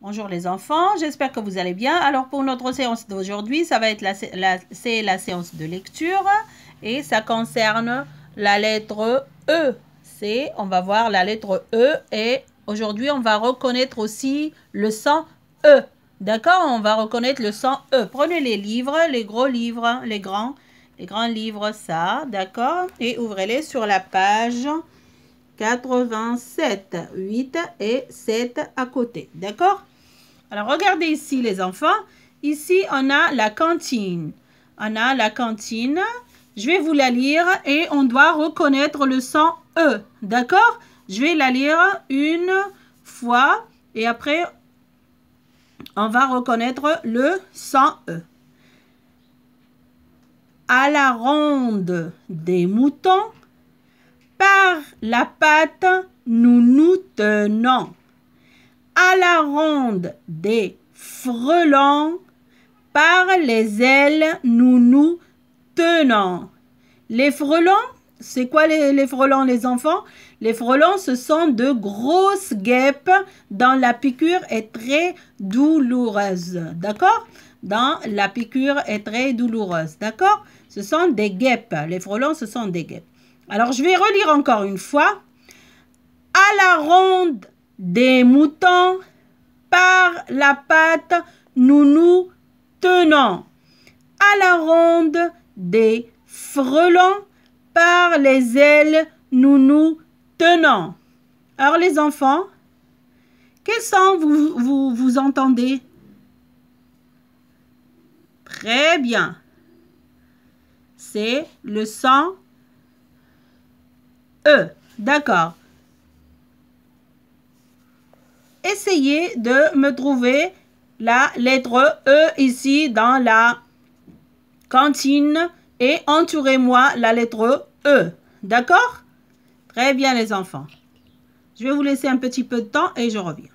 Bonjour les enfants, j'espère que vous allez bien. Alors pour notre séance d'aujourd'hui, ça va être la, c'est la séance de lecture et ça concerne la lettre E. C'est, on va voir la lettre E et aujourd'hui on va reconnaître aussi le son E. D'accord On va reconnaître le son E. Prenez les livres, les gros livres, les grands, les grands livres, ça, d'accord Et ouvrez-les sur la page 87, 8 et 7 à côté, d'accord alors, regardez ici, les enfants. Ici, on a la cantine. On a la cantine. Je vais vous la lire et on doit reconnaître le son E. D'accord Je vais la lire une fois et après, on va reconnaître le son E. À la ronde des moutons, par la patte, nous nous tenons ronde des frelons, par les ailes nous nous tenons. Les frelons, c'est quoi les, frelons les enfants Les frelons, ce sont de grosses guêpes dont la piqûre est très douloureuse. D'accord Dans la piqûre est très douloureuse. D'accord Ce sont des guêpes. Les frelons, ce sont des guêpes. Alors, je vais relire encore une fois. À la ronde des moutons, par la patte, nous nous tenons. À la ronde des frelons, par les ailes, nous nous tenons. Alors les enfants, quel son vous, vous, vous entendez Très bien. C'est le son E. D'accord. Essayez de me trouver la lettre E ici dans la cantine et entourez-moi la lettre E. D'accord Très bien les enfants. Je vais vous laisser un petit peu de temps et je reviens.